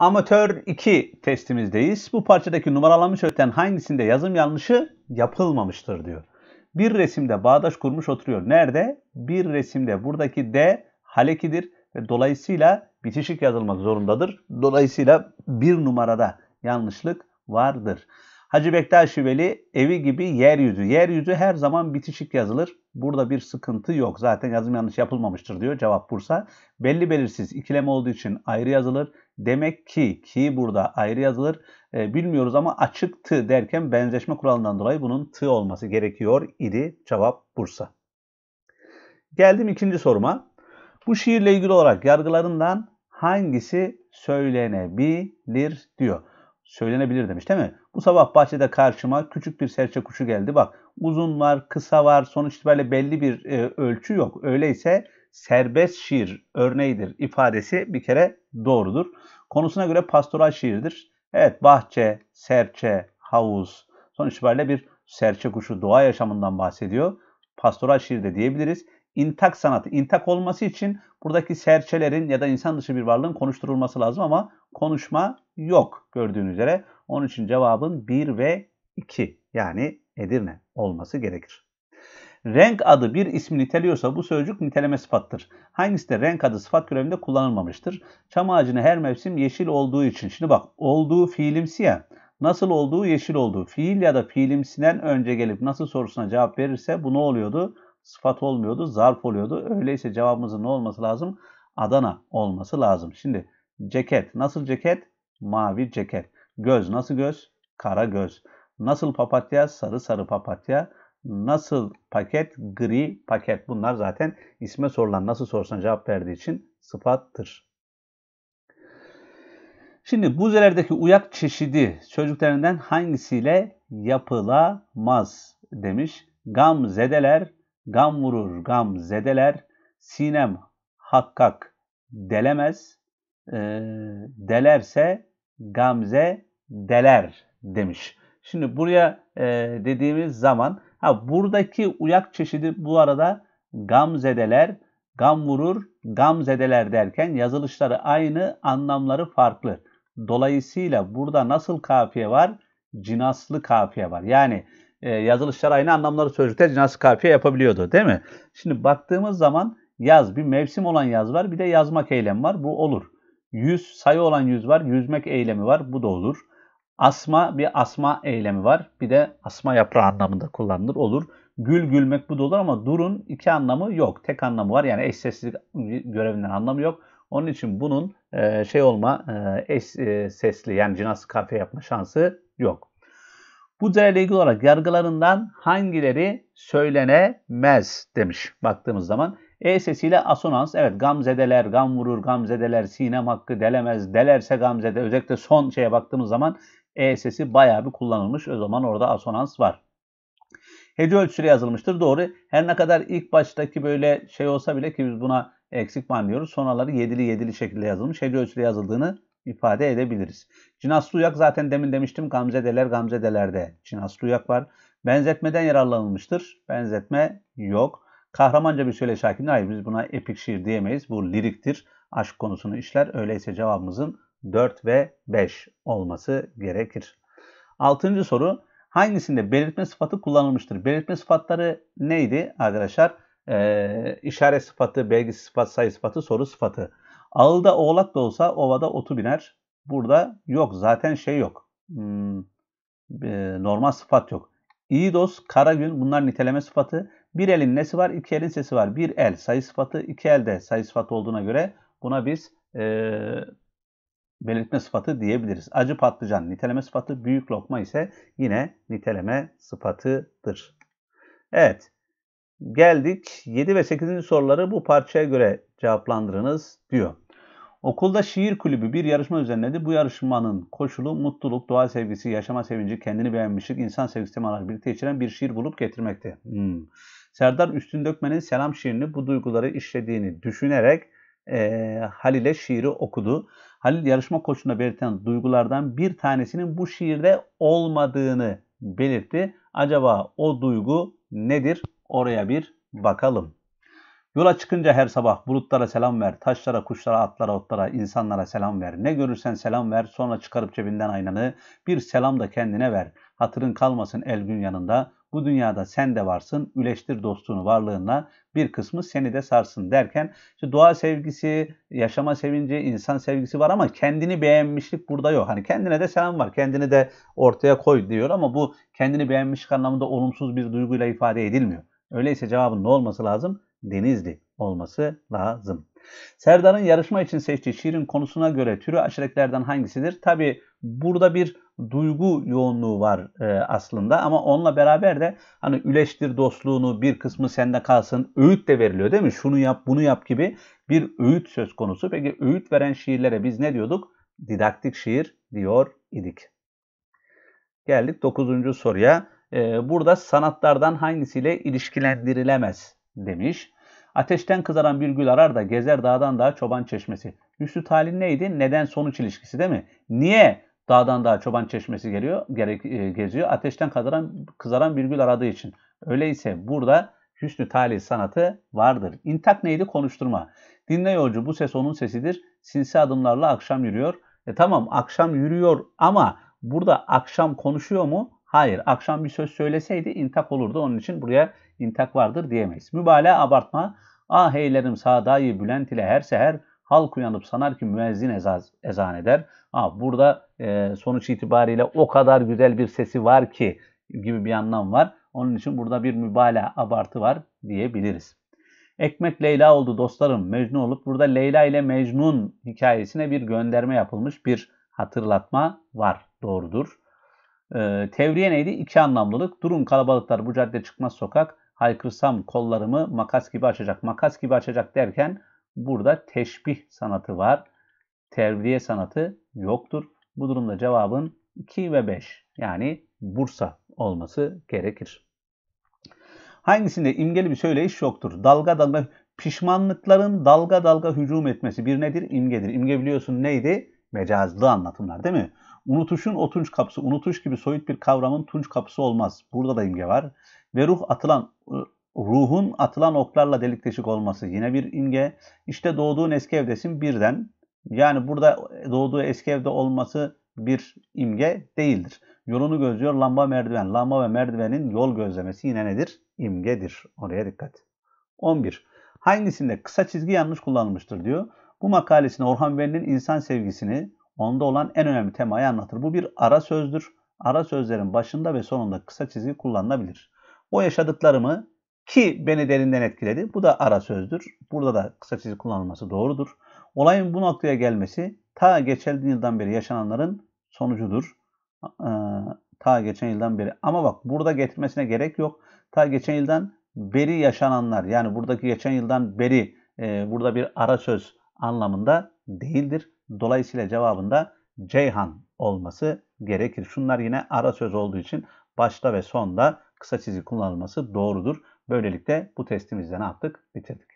Amatör 2 testimizdeyiz. Bu parçadaki numaralanmış öğreten hangisinde yazım yanlışı yapılmamıştır diyor. Bir resimde bağdaş kurmuş oturuyor. Nerede? Bir resimde. Buradaki D halekidir ve dolayısıyla bitişik yazılmak zorundadır. Dolayısıyla bir numarada yanlışlık vardır. Hacı Bektaş Şiveli evi gibi yeryüzü. Yeryüzü her zaman bitişik yazılır. Burada bir sıkıntı yok. Zaten yazım yanlış yapılmamıştır diyor. Cevap Bursa. Belli belirsiz ikileme olduğu için ayrı yazılır. Demek ki ki burada ayrı yazılır. E, bilmiyoruz ama açık tı derken benzeşme kuralından dolayı bunun tı olması gerekiyor idi. Cevap Bursa. Geldim ikinci soruma. Bu şiirle ilgili olarak yargılarından hangisi söylenebilir diyor. Söylenebilir demiş değil mi? Bu sabah bahçede karşıma küçük bir serçe kuşu geldi. Bak uzun var, kısa var. Sonuç itibariyle belli bir e, ölçü yok. Öyleyse serbest şiir örneğidir ifadesi bir kere doğrudur. Konusuna göre pastoral şiirdir. Evet bahçe, serçe, havuz son itibariyle bir serçe kuşu doğa yaşamından bahsediyor. Pastoral şiir de diyebiliriz. İntak sanatı, intak olması için buradaki serçelerin ya da insan dışı bir varlığın konuşturulması lazım ama konuşma yok gördüğünüz üzere. Onun için cevabın 1 ve 2 yani Edirne olması gerekir. Renk adı bir ismi niteliyorsa bu sözcük niteleme sıfattır. Hangisi de renk adı sıfat görevinde kullanılmamıştır? Çam ağacını her mevsim yeşil olduğu için. Şimdi bak olduğu fiilimsi ya. Nasıl olduğu yeşil olduğu. Fiil ya da fiilimsinden önce gelip nasıl sorusuna cevap verirse bu ne oluyordu? Sıfat olmuyordu, zarf oluyordu. Öyleyse cevabımızın ne olması lazım? Adana olması lazım. Şimdi ceket. Nasıl ceket? Mavi ceket. Göz. Nasıl göz? Kara göz. Nasıl papatya? Sarı sarı papatya. Nasıl paket, gri paket. Bunlar zaten isme sorulan nasıl sorsan cevap verdiği için sıfattır. Şimdi buzelerdeki uyak çeşidi sözcüklerinden hangisiyle yapılamaz demiş. Gam zedeler, gam vurur, gam zedeler, sinem hakkak delemez, e, delerse gamze deler demiş. Şimdi buraya e, dediğimiz zaman Ha, buradaki uyak çeşidi bu arada gamzedeler, gam vurur, gamzedeler derken yazılışları aynı, anlamları farklı. Dolayısıyla burada nasıl kafiye var? Cinaslı kafiye var. Yani e, yazılışlar aynı anlamları sözcükte cinaslı kafiye yapabiliyordu değil mi? Şimdi baktığımız zaman yaz, bir mevsim olan yaz var, bir de yazmak eylem var. Bu olur. Yüz, sayı olan yüz var, yüzmek eylemi var. Bu da olur. Asma bir asma eylemi var. Bir de asma yaprağı anlamında kullanılır olur. Gül gülmek bu da olur ama durun iki anlamı yok. Tek anlamı var. Yani eşsizlik görevinden anlamı yok. Onun için bunun e, şey olma e, eş e, sesli yani cinas kafe yapma şansı yok. Bu değerle ilgili olarak yargılarından hangileri söylenemez demiş baktığımız zaman. E sesiyle asonans. Evet gamzedeler, gam vurur, gamzedeler, sinem hakkı delemez, delerse gamzede. Özellikle son şeye baktığımız zaman e sesi bayağı bir kullanılmış. O zaman orada asonans var. Hece ölçüsüyle yazılmıştır. Doğru. Her ne kadar ilk baştaki böyle şey olsa bile ki biz buna eksik man diyoruz. Sonraları yedili yedili şekilde yazılmış. Hece ölçüsüyle yazıldığını ifade edebiliriz. Cinas duyak zaten demin demiştim gamzedeler gamzedelerde cinas duyak var. Benzetmeden yararlanılmıştır. Benzetme yok. Kahramanca bir söyleşi hakimdir. Hayır biz buna epik şiir diyemeyiz. Bu liriktir. Aşk konusunu işler. Öyleyse cevabımızın 4 ve 5 olması gerekir. Altıncı soru hangisinde belirtme sıfatı kullanılmıştır? Belirtme sıfatları neydi arkadaşlar? Ee, işaret sıfatı, belgi sıfat, sayı sıfatı, soru sıfatı. Ağılda oğlak da olsa ovada otu biner. Burada yok zaten şey yok. Hmm, e, normal sıfat yok. İyi dost, kara gün bunlar niteleme sıfatı. Bir elin nesi var? İki elin sesi var. Bir el sayı sıfatı, iki elde sayı sıfatı olduğuna göre buna biz e, belirtme sıfatı diyebiliriz. Acı patlıcan niteleme sıfatı, büyük lokma ise yine niteleme sıfatıdır. Evet, geldik 7 ve 8. soruları bu parçaya göre cevaplandırınız diyor. Okulda şiir kulübü bir yarışma düzenledi. Bu yarışmanın koşulu mutluluk, doğa sevgisi, yaşama sevinci, kendini beğenmişlik, insan sevgisi temaları birlikte içeren bir şiir bulup getirmekti. Hmm. Serdar Üstündökmen'in Selam şiirini bu duyguları işlediğini düşünerek e, Halil'e şiiri okudu. Halil yarışma koşuna belirten duygulardan bir tanesinin bu şiirde olmadığını belirtti. Acaba o duygu nedir? Oraya bir bakalım. Yola çıkınca her sabah bulutlara selam ver, taşlara, kuşlara, atlara, otlara, insanlara selam ver. Ne görürsen selam ver, sonra çıkarıp cebinden aynanı, bir selam da kendine ver. Hatırın kalmasın el gün yanında, bu dünyada sen de varsın. Üleştir dostunu varlığına, bir kısmı seni de sarsın derken işte doğa sevgisi, yaşama sevinci, insan sevgisi var ama kendini beğenmişlik burada yok. Hani kendine de selam var. Kendini de ortaya koy diyor ama bu kendini beğenmişlik anlamında olumsuz bir duyguyla ifade edilmiyor. Öyleyse cevabın ne olması lazım? Denizli olması lazım. Serdar'ın yarışma için seçtiği şiirin konusuna göre türü aşiretlerden hangisidir? Tabi burada bir duygu yoğunluğu var e, aslında ama onunla beraber de hani üleştir dostluğunu bir kısmı sende kalsın öğüt de veriliyor değil mi? Şunu yap bunu yap gibi bir öğüt söz konusu. Peki öğüt veren şiirlere biz ne diyorduk? Didaktik şiir diyor idik. Geldik 9. soruya. E, burada sanatlardan hangisiyle ilişkilendirilemez demiş. Ateşten kızaran bir gül arar da gezer dağdan daha çoban çeşmesi. Üstü talin neydi? Neden sonuç ilişkisi değil mi? Niye Dağdan daha çoban çeşmesi geliyor, gerek, e, geziyor. Ateşten kazaran, kızaran virgül aradığı için. Öyleyse burada hüsnü talih sanatı vardır. İntak neydi? Konuşturma. Dinle yolcu bu ses onun sesidir. Sinsi adımlarla akşam yürüyor. E tamam akşam yürüyor ama burada akşam konuşuyor mu? Hayır. Akşam bir söz söyleseydi intak olurdu. Onun için buraya intak vardır diyemeyiz. Mübalağa abartma. Ah heylerim sadayı bülent ile her seher Halk uyanıp sanar ki müezzin ezaz, ezan eder. Ha, burada e, sonuç itibariyle o kadar güzel bir sesi var ki gibi bir anlam var. Onun için burada bir mübalağa abartı var diyebiliriz. Ekmek Leyla oldu dostlarım Mecnun olup burada Leyla ile Mecnun hikayesine bir gönderme yapılmış bir hatırlatma var. Doğrudur. Ee, tevriye neydi? İki anlamlılık. Durun kalabalıklar bu cadde çıkmaz sokak. Haykırsam kollarımı makas gibi açacak. Makas gibi açacak derken Burada teşbih sanatı var. Terbiye sanatı yoktur. Bu durumda cevabın 2 ve 5 yani Bursa olması gerekir. Hangisinde imgeli bir söyleyiş yoktur? Dalga dalga pişmanlıkların dalga dalga hücum etmesi bir nedir? İmgedir. İmge biliyorsun neydi? Mecazlı anlatımlar değil mi? Unutuşun o kapısı. Unutuş gibi soyut bir kavramın tunç kapısı olmaz. Burada da imge var. Ve ruh atılan Ruhun atılan oklarla delik deşik olması yine bir imge. İşte doğduğun eski evdesin birden. Yani burada doğduğu eski evde olması bir imge değildir. Yolunu gözlüyor lamba merdiven. Lamba ve merdivenin yol gözlemesi yine nedir? İmgedir. Oraya dikkat. 11. Hangisinde kısa çizgi yanlış kullanılmıştır diyor. Bu makalesine Orhan Veli'nin insan sevgisini onda olan en önemli temayı anlatır. Bu bir ara sözdür. Ara sözlerin başında ve sonunda kısa çizgi kullanılabilir. O yaşadıklarımı ki beni derinden etkiledi. Bu da ara sözdür. Burada da kısa çizgi kullanılması doğrudur. Olayın bu noktaya gelmesi ta geçen yıldan beri yaşananların sonucudur. Ee, ta geçen yıldan beri. Ama bak burada getirmesine gerek yok. Ta geçen yıldan beri yaşananlar yani buradaki geçen yıldan beri e, burada bir ara söz anlamında değildir. Dolayısıyla cevabında Ceyhan olması gerekir. Şunlar yine ara söz olduğu için başta ve sonda kısa çizgi kullanılması doğrudur. Böylelikle bu testimizde ne yaptık? Bitirdik.